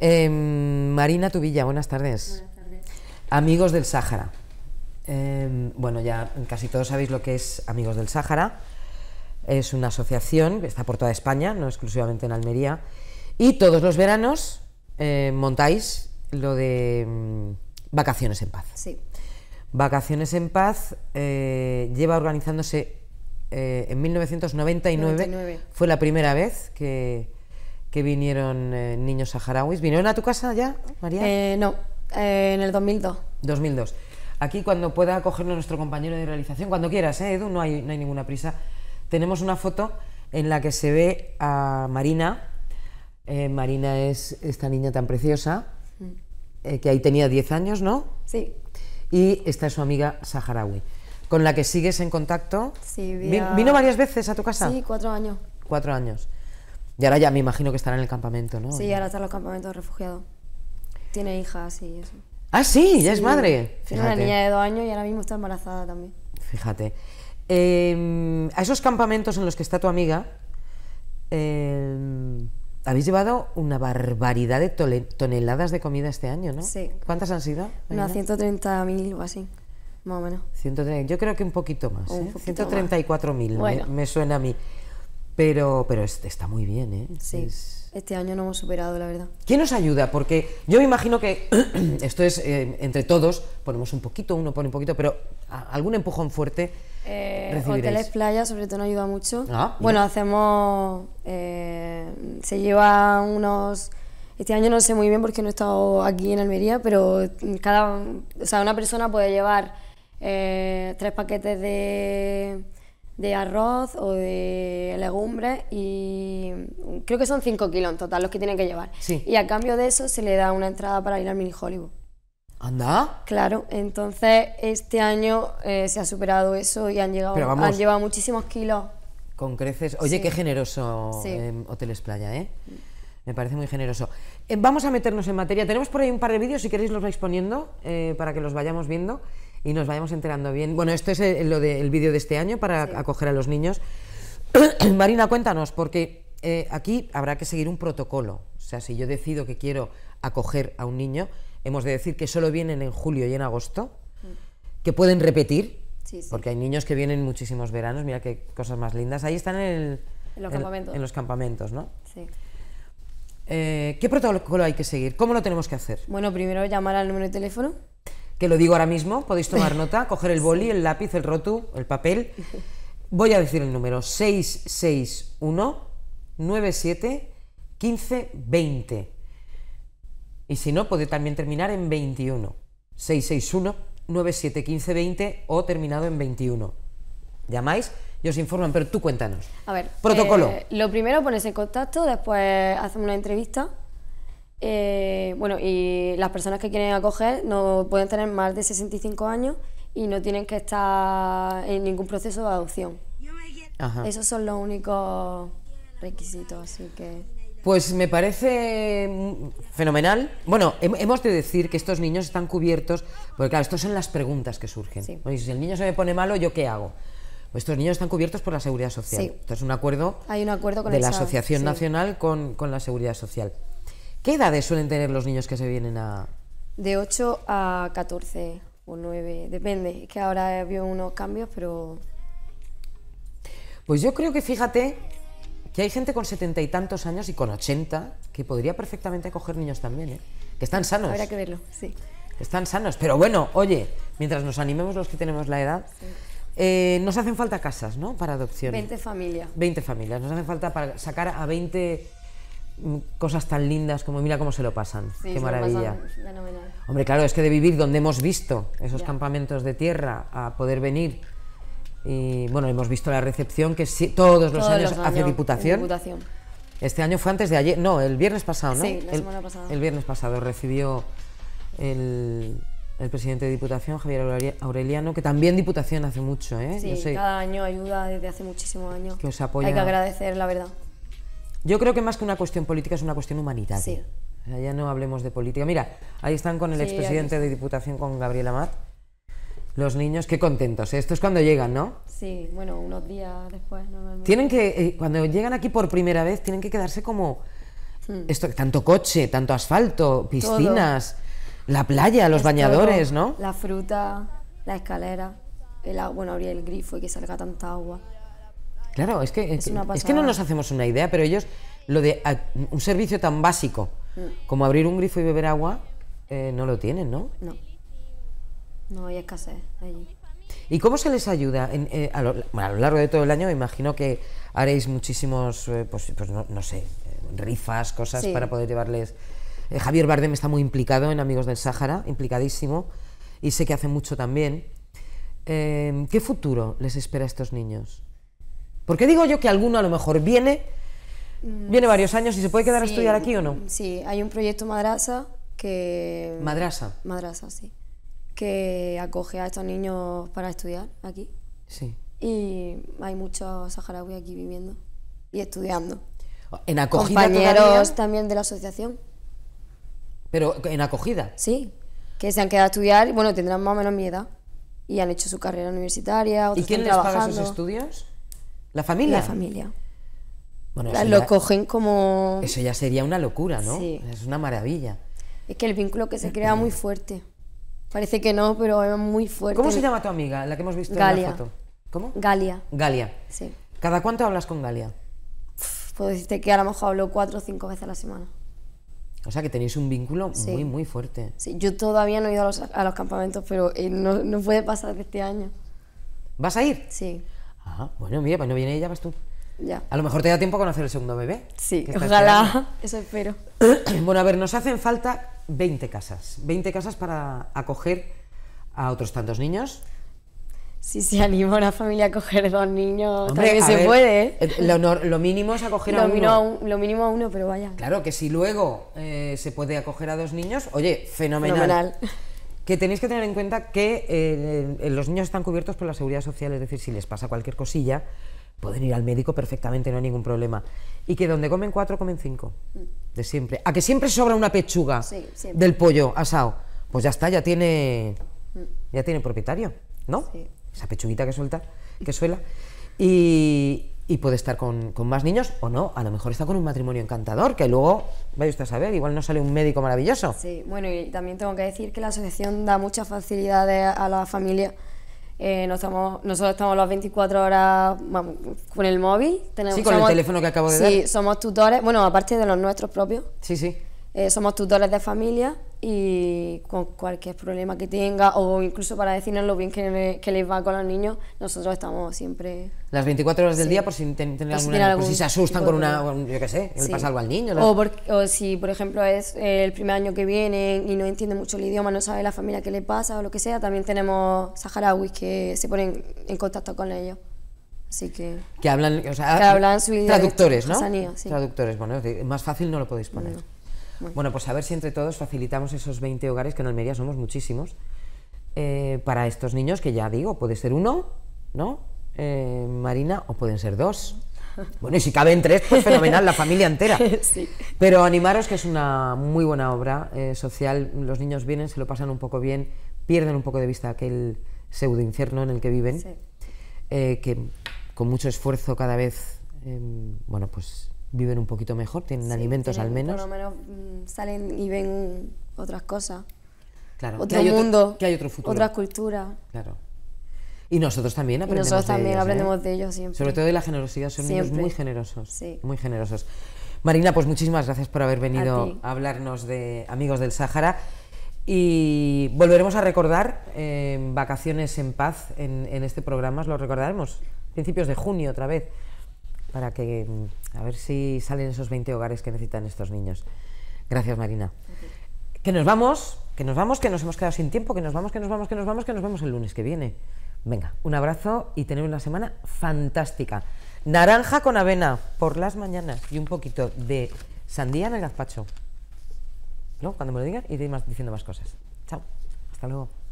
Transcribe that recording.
Em, Marina Tubilla, buenas tardes. Amigos del Sáhara. Em, bueno, ya casi todos sabéis lo que es Amigos del Sáhara. Es una asociación que está por toda España, no exclusivamente en Almería. Y todos los veranos eh, montáis lo de mm, Vacaciones en Paz. Sí. Vacaciones en Paz eh, lleva organizándose eh, en 1999 fue la primera vez que, vinieron eh, niños saharauis. ¿Vinieron a tu casa ya, María? Eh, no, en el 2002. 2002. Aquí cuando pueda cogerlo nuestro compañero de realización, cuando quieras, Edu, no hay, no hay ninguna prisa. Tenemos una foto en la que se ve a Marina. Marina es esta niña tan preciosa, mm. que ahí tenía 10 años, ¿no? Sí. Y esta es su amiga saharaui con la que sigues en contacto. Sí, ¿Vino varias veces a tu casa? Sí, cuatro años. Cuatro años. Y ahora ya me imagino que estará en el campamento, ¿no? Sí, ahora está en los campamentos de refugiados. Tiene hijas y eso. Ah, sí, ya es madre. Tiene una niña de dos años y ahora mismo está embarazada también. Fíjate. Em, a esos campamentos en los que está tu amiga, em, habéis llevado una barbaridad de toneladas de comida este año, ¿no? Sí. ¿Cuántas han sido? Unas mil o así más o menos. yo creo que un poquito más. 134.000 ¿eh? me, suena a mí. Pero, pero está muy bien, ¿eh? Sí. Este año no hemos superado, la verdad. ¿Quién nos ayuda? Porque yo me imagino que esto es eh, entre todos, ponemos un poquito, uno pone un poquito, pero algún empujón fuerte. Eh, hoteles Playa, sobre todo, nos ayuda mucho. Ah, bueno, hacemos. Eh, se lleva unos. Este año no sé muy bien porque no he estado aquí en Almería, pero cada, o sea, una persona puede llevar eh, tres paquetes de, de arroz o de legumbres y creo que son cinco kilos en total los que tienen que llevar. Y a cambio de eso se le da una entrada para ir al mini Hollywood. ¿Anda? Claro, entonces este año eh, se ha superado eso y han, llegado, llevado muchísimos kilos. Con creces. Oye, qué generoso eh, Hoteles Playa, ¿eh? Me parece muy generoso. vamos a meternos en materia. Tenemos por ahí un par de vídeos, si queréis los vais poniendo para que los vayamos viendo y nos vayamos enterando bien. Bueno, esto es eh, lo del vídeo de este año para acoger a los niños. Marina, cuéntanos, porque eh, aquí habrá que seguir un protocolo. O sea, si yo decido que quiero acoger a un niño, hemos de decir que solo vienen en julio y en agosto, mm. que pueden repetir, porque hay niños que vienen muchísimos veranos, mira qué cosas más lindas. Ahí están en, los, campamentos. ¿no? Sí. Eh, ¿Qué protocolo hay que seguir? ¿Cómo lo tenemos que hacer? Bueno, primero llamar al número de teléfono que lo digo ahora mismo, podéis tomar nota, coger el boli, el lápiz, el rotu, el papel. Voy a decir el número 661 97 15 20. Y si no, puede también terminar en 21. 661 97 15 20 o terminado en 21. Llamáis y os informan, pero tú cuéntanos. A ver, protocolo. Eh, lo primero pones en contacto, después hacemos una entrevista eh, bueno, y las personas que quieren acoger no pueden tener más de 65 años y no tienen que estar en ningún proceso de adopción. Esos son los únicos requisitos, así que... Pues me parece fenomenal. Bueno, hemos de decir que estos niños están cubiertos, porque claro, estas son las preguntas que surgen. si el niño se me pone malo, ¿yo qué hago? Pues estos niños están cubiertos por la Seguridad Social. es un acuerdo, Hay un acuerdo con de la Asociación Nacional con, con la Seguridad Social. ¿Qué edades suelen tener los niños que se vienen a...? De 8 a 14 o 9, depende. Es que ahora ha unos cambios, pero... Pues yo creo que fíjate que hay gente con setenta y tantos años y con 80 que podría perfectamente acoger niños también, ¿eh? que están sanos. Habrá que verlo, sí. Que están sanos. Pero bueno, oye, mientras nos animemos los que tenemos la edad, eh, nos hacen falta casas, ¿no? Para adopción. 20 familias. 20 familias. Nos hacen falta para sacar a 20 cosas tan lindas como mira cómo se lo pasan. Qué maravilla. Hombre, claro, es que de vivir donde hemos visto esos campamentos de tierra a poder venir. Y bueno, hemos visto la recepción que todos, los años, hace diputación. Este año fue antes de ayer, no, el viernes pasado, ¿no? el, viernes pasado recibió el, el presidente de Diputación, Javier Aureliano, que también Diputación hace mucho, ¿eh? cada año ayuda desde hace muchísimo años. Que os apoya. Hay que agradecer, la verdad. Yo creo que más que una cuestión política es una cuestión humanitaria. Eh, ya no hablemos de política. Mira, ahí están con el expresidente de Diputación, con Gabriela Mat. Los niños, qué contentos. ¿eh? Esto es cuando llegan, ¿no? Sí, bueno, unos días después normalmente. Tienen que, eh, cuando llegan aquí por primera vez, tienen que quedarse como... Hmm. Esto, tanto coche, tanto asfalto, piscinas, la playa, los bañadores, ¿no? La fruta, la escalera, el agua, bueno, abrir el grifo y que salga tanta agua. Claro, es que, eh, es, que no nos hacemos una idea, pero ellos, lo de un servicio tan básico mm. como abrir un grifo y beber agua, eh, no lo tienen, ¿no? No. No hay escasez allí. ¿Y cómo se les ayuda? Eh, a, lo, largo de todo el año me imagino que haréis muchísimos, pues, pues, no, sé, rifas, cosas para poder llevarles... Javier Bardem está muy implicado en Amigos del Sáhara, implicadísimo, y sé que hace mucho también. ¿Qué futuro les espera a estos niños? ¿Por qué digo yo que alguno a lo mejor viene, mm, viene varios años y se puede quedar a estudiar aquí o no. Sí, hay un proyecto madrasa que... Madrasa. Madrasa, sí. Que acoge a estos niños para estudiar aquí. Sí. Y hay muchos saharauis aquí viviendo y estudiando. En acogida. Compañeros también de la asociación. Pero en acogida. Sí, que se han quedado a estudiar, y bueno, tendrán más o menos mi edad. Y han hecho su carrera universitaria. ¿Y quién les paga sus estudios? ¿La familia? La familia. lo cogen como... Eso ya sería una locura, ¿no? Sí. Es una maravilla. Es que el vínculo que se crea muy fuerte. Parece que no, pero es muy fuerte. ¿Cómo se llama tu amiga, la que hemos visto en la foto? ¿Cómo? Galia. Galia. Sí. ¿Cada cuánto hablas con Galia? Puedo decirte que a lo mejor hablo cuatro o cinco veces a la semana. O sea que tenéis un vínculo muy, muy fuerte. Sí, yo todavía no he ido a los, campamentos, pero eh, no, no puede pasar este año. ¿Vas a ir? Sí. Ah, bueno, mira, pues no viene ella, vas tú. Ya. A lo mejor te da tiempo a conocer el segundo bebé. Sí, ojalá, eso espero. bueno, a ver, nos hacen falta 20 casas. 20 casas para acoger a otros tantos niños. Si se anima una familia a coger dos niños, Hombre, también se puede. ¿eh? Eh, lo, mínimo es acoger a uno. lo mínimo a uno, pero vaya. Claro, que si luego eh, se puede acoger a dos niños, oye, fenomenal. fenomenal que tenéis que tener en cuenta que eh, los niños están cubiertos por la seguridad social, es decir, si les pasa cualquier cosilla, pueden ir al médico perfectamente, no hay ningún problema. Y que donde comen cuatro, comen cinco, de siempre. A que siempre sobra una pechuga del pollo asado, pues ya está, ya tiene, mm. ya tiene propietario, ¿no? Esa pechuguita que suelta, que suela. Y, y puede estar con, con, más niños o no. A lo mejor está con un matrimonio encantador, que luego, vaya usted a saber, igual no sale un médico maravilloso. Sí, bueno, y también tengo que decir que la asociación da muchas facilidades a la familia. Eh, nosotros estamos las 24 horas con el móvil. Tenemos, sí, con el teléfono que acabo de dar. Sí, somos tutores, bueno, aparte de los nuestros propios. Sí, sí. Eh, somos tutores de familia y con cualquier problema que tenga o incluso para decirnos lo bien que, les va con los niños, nosotros estamos siempre... Las 24 horas del día por si, se asustan con una, yo qué sé, le pasa algo al niño. O, si, por ejemplo, es el primer año que vienen y no entiende mucho el idioma, no sabe la familia qué le pasa o lo que sea, también tenemos saharauis que se ponen en contacto con ellos. Así que... Que hablan, o sea, Traductores, ¿no? Traductores, bueno, más fácil no lo podéis poner. Bueno, pues a ver si entre todos facilitamos esos 20 hogares, que en Almería somos muchísimos, eh, para estos niños que ya digo, puede ser uno, ¿no? Eh, Marina, o pueden ser dos. Bueno, y si caben tres, pues fenomenal, la familia entera. Pero animaros que es una muy buena obra eh, social, los niños vienen, se lo pasan un poco bien, pierden un poco de vista aquel pseudo infierno en el que viven, que con mucho esfuerzo cada vez, em, bueno, pues viven un poquito mejor, tienen alimentos al menos. Por lo menos mm, salen y ven otras cosas. Claro, otro mundo, que hay otro futuro. Otras culturas. Claro. Y nosotros también aprendemos también ¿eh? de ellos, siempre. Sobre todo de la generosidad, son niños muy generosos. Muy generosos. Marina, pues muchísimas gracias por haber venido a, hablarnos de Amigos del Sáhara. Y volveremos a recordar eh, Vacaciones en Paz en, este programa, lo recordaremos, principios de junio otra vez para que mm, a ver si salen esos 20 hogares que necesitan estos niños. Gracias, Marina. Que nos vamos, que nos vamos, que nos hemos quedado sin tiempo, que nos vamos, que nos vamos, que nos vamos, que nos vemos el lunes que viene. Venga, un abrazo y tener una semana fantástica. Naranja con avena por las mañanas y un poquito de sandía en el gazpacho. ¿No? cuando me lo digan, iré diciendo más cosas. Chao. Hasta luego.